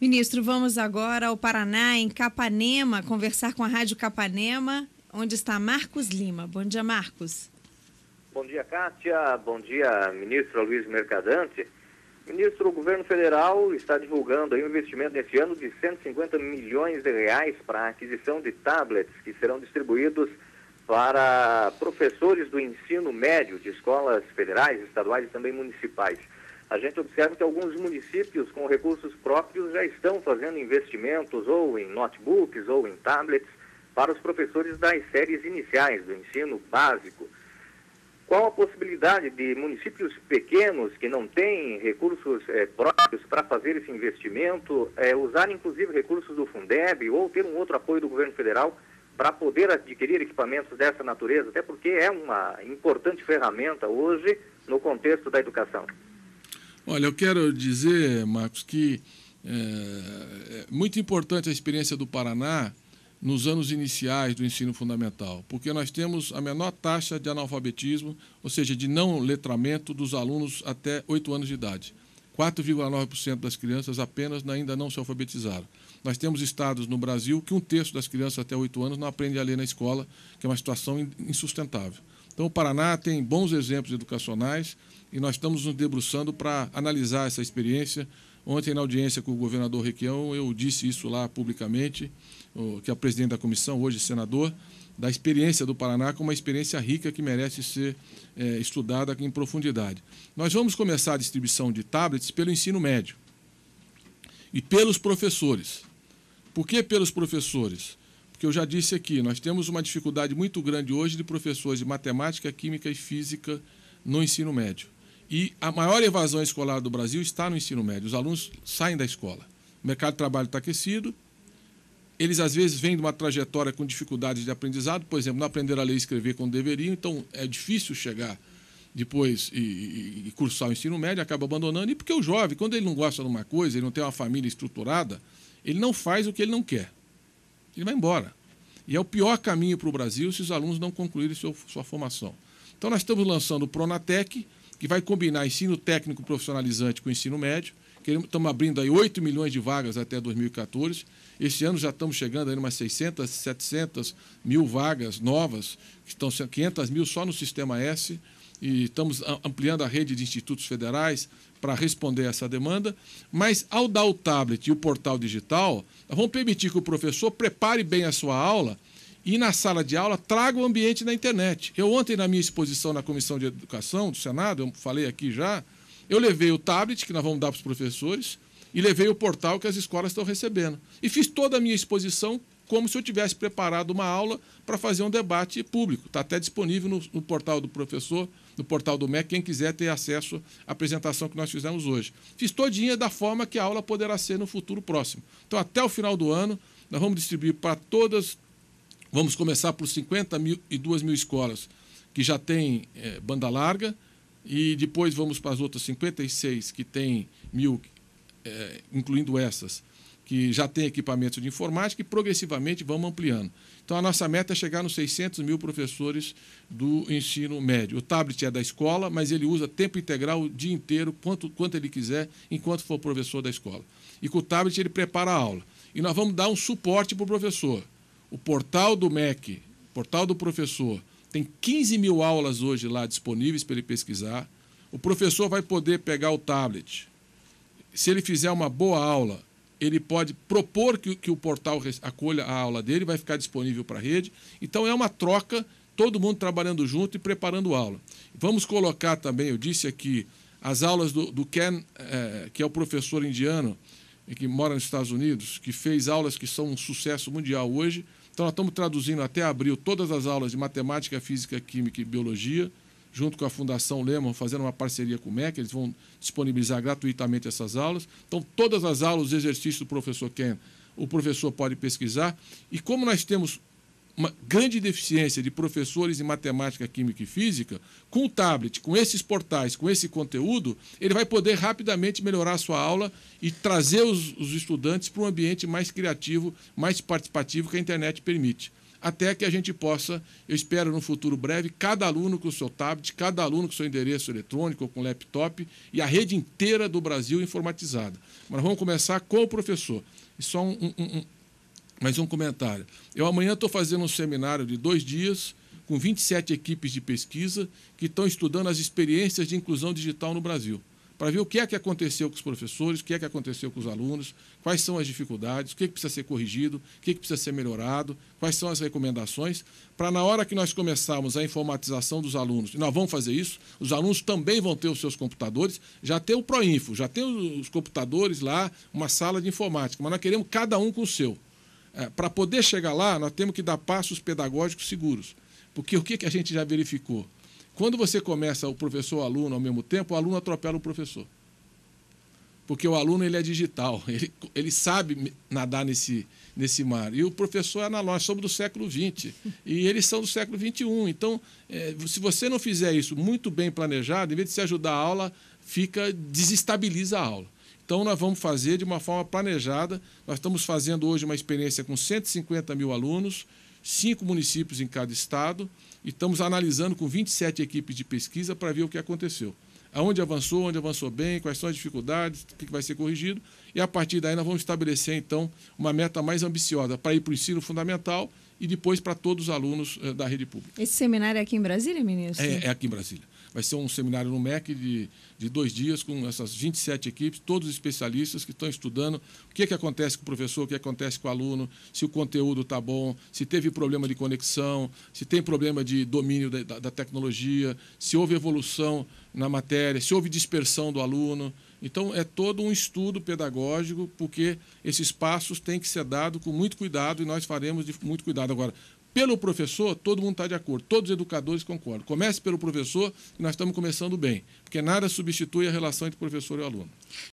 Ministro, vamos agora ao Paraná, em Capanema, conversar com a Rádio Capanema, onde está Marcos Lima. Bom dia, Marcos. Bom dia, Kátia. Bom dia, ministro Luiz Mercadante. Ministro, o governo federal está divulgando um investimento neste ano de 150 milhões de reais para a aquisição de tablets que serão distribuídos para professores do ensino médio de escolas federais, estaduais e também municipais a gente observa que alguns municípios com recursos próprios já estão fazendo investimentos ou em notebooks ou em tablets para os professores das séries iniciais do ensino básico. Qual a possibilidade de municípios pequenos que não têm recursos é, próprios para fazer esse investimento é, usar inclusive recursos do Fundeb ou ter um outro apoio do governo federal para poder adquirir equipamentos dessa natureza? Até porque é uma importante ferramenta hoje no contexto da educação. Olha, eu quero dizer, Marcos, que é, é muito importante a experiência do Paraná nos anos iniciais do ensino fundamental, porque nós temos a menor taxa de analfabetismo, ou seja, de não letramento dos alunos até 8 anos de idade. 4,9% das crianças apenas ainda não se alfabetizaram. Nós temos estados no Brasil que um terço das crianças até 8 anos não aprende a ler na escola, que é uma situação insustentável. Então, o Paraná tem bons exemplos educacionais e nós estamos nos debruçando para analisar essa experiência. Ontem, na audiência com o governador Requião, eu disse isso lá publicamente, que é o presidente da comissão, hoje senador, da experiência do Paraná como uma experiência rica que merece ser é, estudada em profundidade. Nós vamos começar a distribuição de tablets pelo ensino médio e pelos professores. Por que pelos professores? Porque eu já disse aqui, nós temos uma dificuldade muito grande hoje de professores de matemática, química e física no ensino médio. E a maior evasão escolar do Brasil está no ensino médio. Os alunos saem da escola. O mercado de trabalho está aquecido. Eles, às vezes, vêm de uma trajetória com dificuldades de aprendizado. Por exemplo, não aprenderam a ler e escrever como deveriam. Então, é difícil chegar depois e, e, e, cursar o ensino médio, acaba abandonando. E porque o jovem, quando ele não gosta de uma coisa, ele não tem uma família estruturada, ele não faz o que ele não quer. Ele vai embora. E é o pior caminho para o Brasil se os alunos não concluírem seu, sua formação. Então, nós estamos lançando o Pronatec, que vai combinar ensino técnico profissionalizante com ensino médio. Queremos, estamos abrindo aí 8 milhões de vagas até 2014. Este ano já estamos chegando a umas 600, 700 mil vagas novas, que estão 500 mil só no Sistema S. E estamos ampliando a rede de institutos federais, para responder essa demanda, mas ao dar o tablet e o portal digital, vão permitir que o professor prepare bem a sua aula e na sala de aula traga o ambiente da internet. Eu ontem na minha exposição na Comissão de Educação do Senado, eu falei aqui já, eu levei o tablet que nós vamos dar para os professores e levei o portal que as escolas estão recebendo. E fiz toda a minha exposição como se eu tivesse preparado uma aula para fazer um debate público. Está até disponível no, no portal do professor no portal do MEC, quem quiser ter acesso à apresentação que nós fizemos hoje. Fiz todinha da forma que a aula poderá ser no futuro próximo. Então, até o final do ano, nós vamos distribuir para todas, vamos começar por 50 mil e 2 mil escolas que já têm é, banda larga, e depois vamos para as outras 56 que têm mil, é, incluindo essas, que já tem equipamentos de informática e progressivamente vamos ampliando. Então, a nossa meta é chegar nos 600 mil professores do ensino médio. O tablet é da escola, mas ele usa tempo integral o dia inteiro, quanto, quanto ele quiser, enquanto for professor da escola. E com o tablet ele prepara a aula. E nós vamos dar um suporte para o professor. O portal do MEC, portal do professor, tem 15 mil aulas hoje lá disponíveis para ele pesquisar. O professor vai poder pegar o tablet. Se ele fizer uma boa aula, ele pode propor que, que o portal acolha a aula dele, vai ficar disponível para a rede. Então é uma troca, todo mundo trabalhando junto e preparando aula. Vamos colocar também, eu disse aqui, as aulas do, do Ken, é, que é o professor indiano, que mora nos Estados Unidos, que fez aulas que são um sucesso mundial hoje. Então, nós estamos traduzindo até abril todas as aulas de matemática, física, química e biologia junto com a Fundação Lehman, fazendo uma parceria com o MEC, eles vão disponibilizar gratuitamente essas aulas. Então, todas as aulas, os exercícios do professor Ken, o professor pode pesquisar. E como nós temos uma grande deficiência de professores em matemática, química e física, com o tablet, com esses portais, com esse conteúdo, ele vai poder rapidamente melhorar a sua aula e trazer os, os estudantes para um ambiente mais criativo, mais participativo que a internet permite até que a gente possa, eu espero no futuro breve, cada aluno com o seu tablet, cada aluno com o seu endereço eletrônico ou com laptop e a rede inteira do Brasil informatizada. Mas vamos começar com o professor. E só um, um, um mais um comentário. Eu amanhã estou fazendo um seminário de dois dias com 27 equipes de pesquisa que estão estudando as experiências de inclusão digital no Brasil para ver o que é que aconteceu com os professores, o que é que aconteceu com os alunos, quais são as dificuldades, o que, é que precisa ser corrigido, o que, é que precisa ser melhorado, quais são as recomendações, para na hora que nós começarmos a informatização dos alunos, e nós vamos fazer isso, os alunos também vão ter os seus computadores, já tem o Proinfo, já tem os computadores lá, uma sala de informática, mas nós queremos cada um com o seu. É, para poder chegar lá, nós temos que dar passos pedagógicos seguros. Porque o que, que a gente já verificou? Quando você começa o professor e o aluno ao mesmo tempo, o aluno atropela o professor. Porque o aluno ele é digital, ele, ele sabe nadar nesse, nesse mar. E o professor é analógico, somos do século XX. E eles são do século XXI. Então, é, se você não fizer isso muito bem planejado, em vez de se ajudar a aula, fica desestabiliza a aula. Então, nós vamos fazer de uma forma planejada. Nós estamos fazendo hoje uma experiência com 150 mil alunos cinco municípios em cada estado, e estamos analisando com 27 equipes de pesquisa para ver o que aconteceu. Aonde avançou, onde avançou bem, quais são as dificuldades, o que vai ser corrigido. E a partir daí nós vamos estabelecer, então, uma meta mais ambiciosa para ir para o ensino fundamental e depois para todos os alunos eh, da rede pública. Esse seminário é aqui em Brasília, ministro? É, é aqui em Brasília. Vai ser um seminário no MEC de, de dois dias, com essas 27 equipes, todos especialistas que estão estudando o que, é que acontece com o professor, o que é acontece com o aluno, se o conteúdo está bom, se teve problema de conexão, se tem problema de domínio da, da, da tecnologia, se houve evolução na matéria, se houve dispersão do aluno. Então, é todo um estudo pedagógico, porque esses passos têm que ser dados com muito cuidado e nós faremos de muito cuidado. Agora, pelo professor, todo mundo está de acordo, todos os educadores concordam. Comece pelo professor e nós estamos começando bem, porque nada substitui a relação entre professor e aluno.